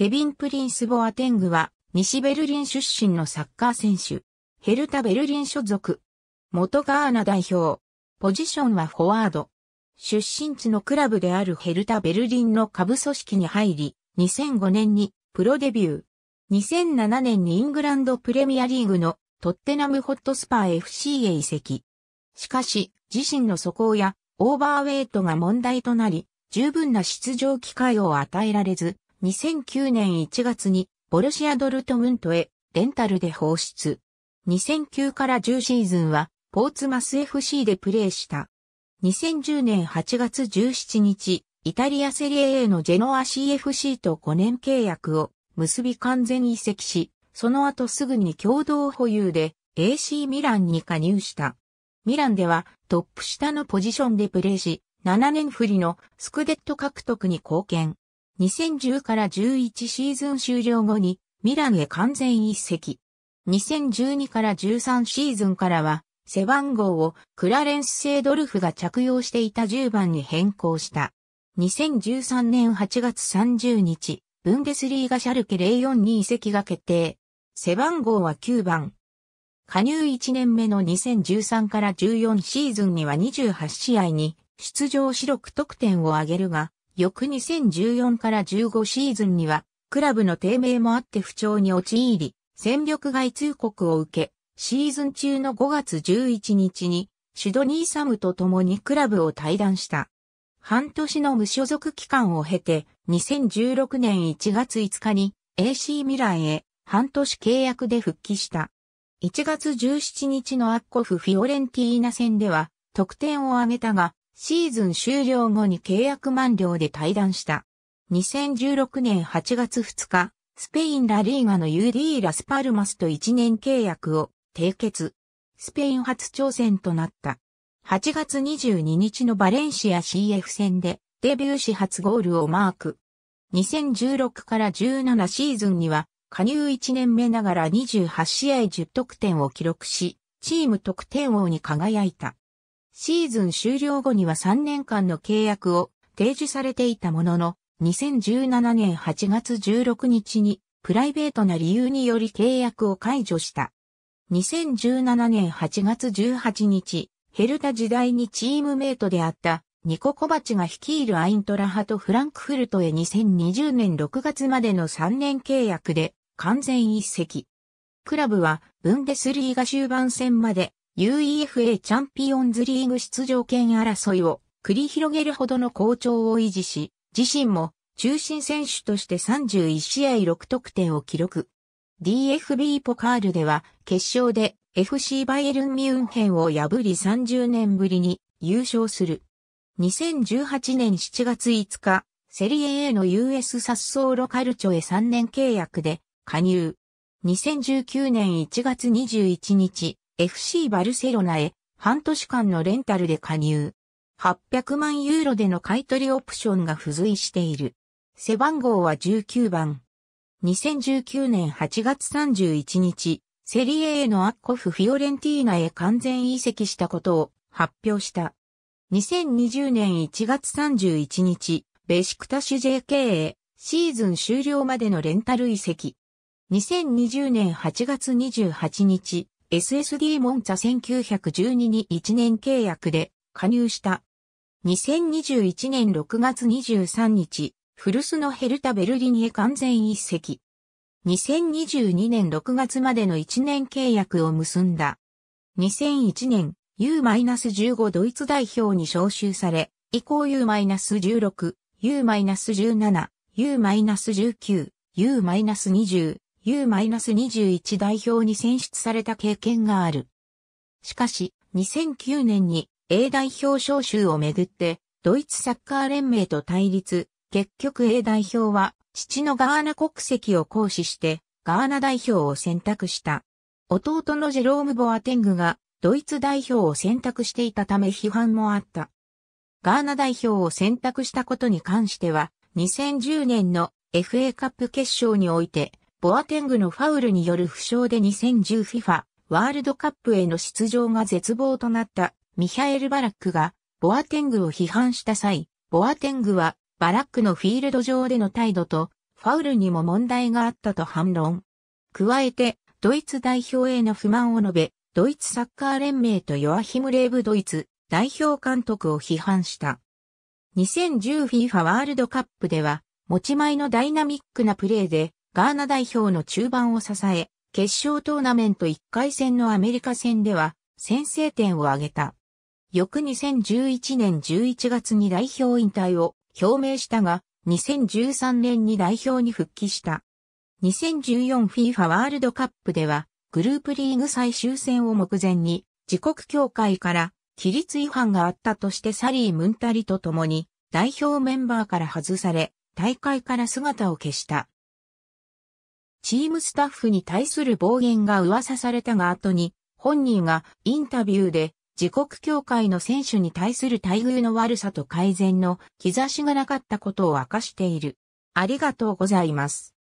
ケビン・プリンス・ボアテングは、西ベルリン出身のサッカー選手。ヘルタ・ベルリン所属。元ガーナ代表。ポジションはフォワード。出身地のクラブであるヘルタ・ベルリンの下部組織に入り、2005年にプロデビュー。2007年にイングランドプレミアリーグのトッテナムホットスパー FC へ移籍。しかし、自身の素行やオーバーウェイトが問題となり、十分な出場機会を与えられず、2009年1月にボルシア・ドルトムントへレンタルで放出。2009から10シーズンはポーツマス FC でプレーした。2010年8月17日、イタリアセリエ A のジェノア CFC と5年契約を結び完全移籍し、その後すぐに共同保有で AC ミランに加入した。ミランではトップ下のポジションでプレーし、7年振りのスクデット獲得に貢献。2010から11シーズン終了後にミランへ完全移籍。2012から13シーズンからは背番号をクラレンス・セイドルフが着用していた10番に変更した。2013年8月30日、ブンデスリーガシャルケ04に移籍が決定。背番号は9番。加入1年目の2013から14シーズンには28試合に出場し6得点を挙げるが、翌2014から15シーズンには、クラブの低迷もあって不調に陥り、戦力外通告を受け、シーズン中の5月11日に、シドニーサムと共にクラブを退団した。半年の無所属期間を経て、2016年1月5日に AC ミランへ半年契約で復帰した。1月17日のアッコフ・フィオレンティーナ戦では得点を挙げたが、シーズン終了後に契約満了で退団した。2016年8月2日、スペインラリーガの UD ラスパルマスと1年契約を締結。スペイン初挑戦となった。8月22日のバレンシア CF 戦でデビューし初ゴールをマーク。2016から17シーズンには加入1年目ながら28試合10得点を記録し、チーム得点王に輝いた。シーズン終了後には3年間の契約を提示されていたものの、2017年8月16日にプライベートな理由により契約を解除した。2017年8月18日、ヘルタ時代にチームメイトであったニコ・コバチが率いるアイントラハとフランクフルトへ2020年6月までの3年契約で完全一席。クラブはブンデスリーが終盤戦まで UEFA チャンピオンズリーグ出場権争いを繰り広げるほどの好調を維持し、自身も中心選手として31試合6得点を記録。DFB ポカールでは決勝で FC バイエルン・ミュンヘンを破り30年ぶりに優勝する。2018年7月5日、セリエ A の US サッソーロカルチョへ3年契約で加入。2019年1月21日、FC バルセロナへ半年間のレンタルで加入。800万ユーロでの買取オプションが付随している。背番号は19番。2019年8月31日、セリエ A のアッコフ・フィオレンティーナへ完全移籍したことを発表した。2020年1月31日、ベシクタシュ JK へシーズン終了までのレンタル移籍。2020年8月28日、SSD モンツァ1912に1年契約で加入した。2021年6月23日、古巣のヘルタ・ベルリニへ完全一席。2022年6月までの1年契約を結んだ。2001年 U-15 ドイツ代表に招集され、以降 U-16、U-17、U-19、U-20、U-21 代表に選出された経験がある。しかし、2009年に A 代表招集をめぐって、ドイツサッカー連盟と対立、結局 A 代表は、父のガーナ国籍を行使して、ガーナ代表を選択した。弟のジェローム・ボアテングが、ドイツ代表を選択していたため批判もあった。ガーナ代表を選択したことに関しては、2010年の FA カップ決勝において、ボアテングのファウルによる負傷で 2010FIFA ワールドカップへの出場が絶望となったミハエル・バラックがボアテングを批判した際、ボアテングはバラックのフィールド上での態度とファウルにも問題があったと反論。加えて、ドイツ代表への不満を述べ、ドイツサッカー連盟とヨアヒム・レーブドイツ代表監督を批判した。2010FIFA ワールドカップでは、持ち前のダイナミックなプレーでガーナ代表の中盤を支え、決勝トーナメント1回戦のアメリカ戦では先制点を挙げた。翌2011年11月に代表引退を表明したが、2013年に代表に復帰した。2014FIFA ワールドカップでは、グループリーグ最終戦を目前に、自国協会から規律違反があったとしてサリー・ムンタリと共に、代表メンバーから外され、大会から姿を消した。チームスタッフに対する暴言が噂されたが後に、本人がインタビューで自国協会の選手に対する待遇の悪さと改善の兆しがなかったことを明かしている。ありがとうございます。